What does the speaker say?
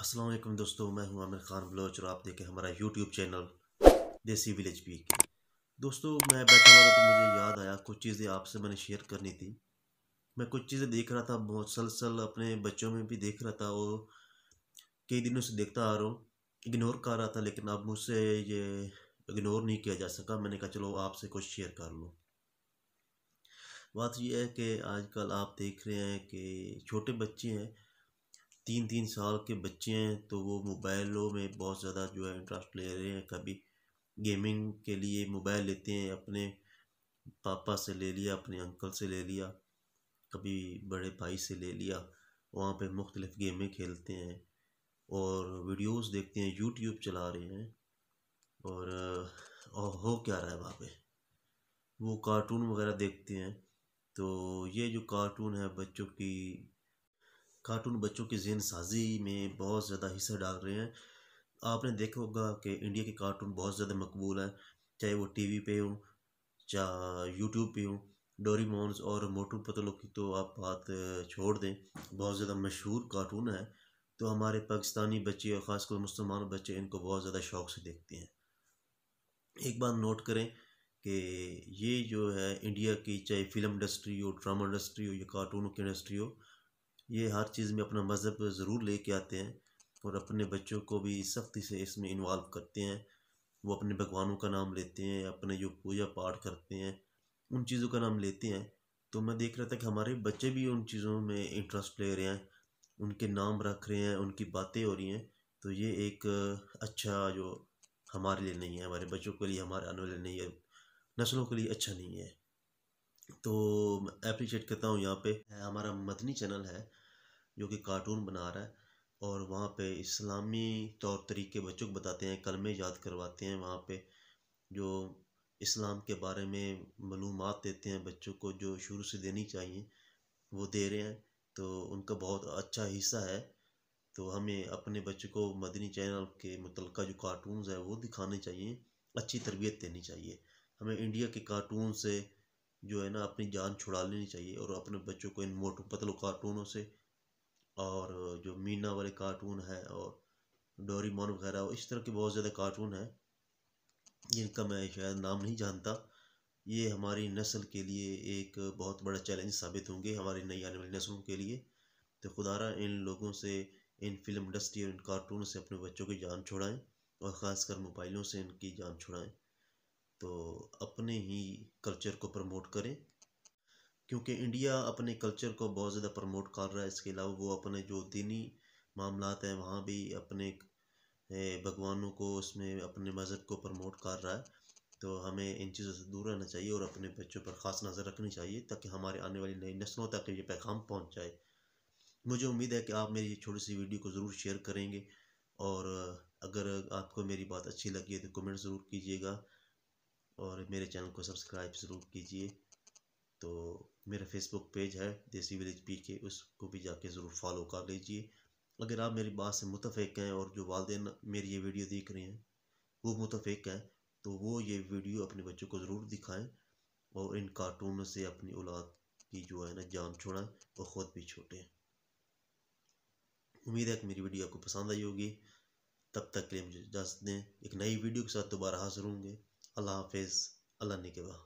असलम दोस्तों मैं हूं आमिर खान बलोच और आप देखें हमारा यूट्यूब चैनल देसी विलेज पी दोस्तों मैं बैठा हुआ था तो मुझे याद आया कुछ चीज़ें आपसे मैंने शेयर करनी थी मैं कुछ चीज़ें देख रहा था मुसलसल अपने बच्चों में भी देख रहा था और कई दिनों से देखता आ रहा हूँ इग्नोर कर रहा था लेकिन अब मुझसे ये इग्नोर नहीं किया जा सका मैंने कहा चलो आपसे कुछ शेयर कर लूँ बात यह है कि आजकल आप देख रहे हैं कि छोटे बच्चे हैं तीन तीन साल के बच्चे हैं तो वो मोबाइलों में बहुत ज़्यादा जो है इंटरेस्ट ले रहे हैं कभी गेमिंग के लिए मोबाइल लेते हैं अपने पापा से ले लिया अपने अंकल से ले लिया कभी बड़े भाई से ले लिया वहाँ पे मुख्तलिफ़ गेमें खेलते हैं और वीडियोस देखते हैं यूट्यूब चला रहे हैं और, और हो क्या रहा है वहाँ पे वो कार्टून वगैरह देखते हैं तो ये जो कार्टून है बच्चों की कार्टून बच्चों की जहन साजी में बहुत ज़्यादा हिस्सा डाल रहे हैं आपने देखा होगा कि इंडिया के कार्टून बहुत ज़्यादा मकबूल हैं चाहे वो टी वी पर हों चाहे यूट्यूब पे डोरी डोरीमोन्स और मोटू पतलों की तो आप बात छोड़ दें बहुत ज़्यादा मशहूर कार्टून है तो हमारे पाकिस्तानी बच्चे और ख़ासकर मुसलमान बच्चे इनको बहुत ज़्यादा शौक़ से देखते हैं एक बात नोट करें कि ये जो है इंडिया की चाहे फिल्म इंडस्ट्री हो ड्रामा इंडस्ट्री हो या कार्टून की इंडस्ट्री हो ये हर चीज़ में अपना मज़हब ज़रूर ले कर आते हैं और अपने बच्चों को भी सख्ती से इसमें इन्वाल्व करते हैं वो अपने भगवानों का नाम लेते हैं अपने जो पूजा पाठ करते हैं उन चीज़ों का नाम लेते हैं तो मैं देख रहा था कि हमारे बच्चे भी उन चीज़ों में इंटरेस्ट ले रहे हैं उनके नाम रख रहे हैं उनकी बातें हो रही हैं तो ये एक अच्छा जो हमारे लिए नहीं है हमारे बच्चों के लिए हमारे आने वाले नहीं है नस्लों के लिए अच्छा नहीं है तो अप्रिशिएट करता हूँ यहाँ पे हमारा मदनी चैनल है जो कि कार्टून बना रहा है और वहाँ पे इस्लामी तौर तरीके बच्चों को बताते हैं कलमे याद करवाते हैं वहाँ पे जो इस्लाम के बारे में मलूम देते हैं बच्चों को जो शुरू से देनी चाहिए वो दे रहे हैं तो उनका बहुत अच्छा हिस्सा है तो हमें अपने बच्चों को मदनी चैनल के मुतलका जो कार्टून है वो दिखाने चाहिए अच्छी तरबियत देनी चाहिए हमें इंडिया के कार्टून से जो है ना अपनी जान छुड़ा लेनी चाहिए और अपने बच्चों को इन मोटू पतलू मतलब कार्टूनों से और जो मीना वाले कार्टून है और मोन वगैरह इस तरह के बहुत ज़्यादा कार्टून हैं जिनका मैं शायद नाम नहीं जानता ये हमारी नस्ल के लिए एक बहुत बड़ा चैलेंज साबित होंगे हमारी नई आने वाली नस्लों के लिए तो खुदा इन लोगों से इन फिल्म इंडस्ट्री और इन कार्टून से अपने बच्चों की जान छुड़ाएं और ख़ासकर मोबाइलों से इनकी जान छुड़ाएं तो अपने ही कल्चर को प्रमोट करें क्योंकि इंडिया अपने कल्चर को बहुत ज़्यादा प्रमोट कर रहा है इसके अलावा वो अपने जो दीनी मामला हैं वहाँ भी अपने भगवानों को उसमें अपने मज़हब को प्रमोट कर रहा है तो हमें इन चीज़ों से दूर रहना चाहिए और अपने बच्चों पर ख़ास नज़र रखनी चाहिए ताकि हमारे आने वाली नई नस्लों तक ये पैगाम पहुँच जाए मुझे उम्मीद है कि आप मेरी छोटी सी वीडियो को ज़रूर शेयर करेंगे और अगर आपको मेरी बात अच्छी लगी है तो कमेंट ज़रूर कीजिएगा और मेरे चैनल को सब्सक्राइब ज़रूर कीजिए तो मेरा फेसबुक पेज है देसी विलेज पी के उसको भी जाके ज़रूर फॉलो कर लीजिए अगर आप मेरी बात से मुतफ़ हैं और जो वालदे मेरी ये वीडियो देख रहे हैं वो मुतफ़ हैं तो वो ये वीडियो अपने बच्चों को ज़रूर दिखाएं और इन कार्टूनों से अपनी औलाद की जो है ना जान छोड़ें और ख़ुद भी छोटें उम्मीद है कि मेरी वीडियो आपको पसंद आई होगी तब तक के लिए मुझे इजाज़त दें एक नई वीडियो के साथ दोबारा हाजिर होंगे अल्लाह हाफिज़ अल्लाह निगवा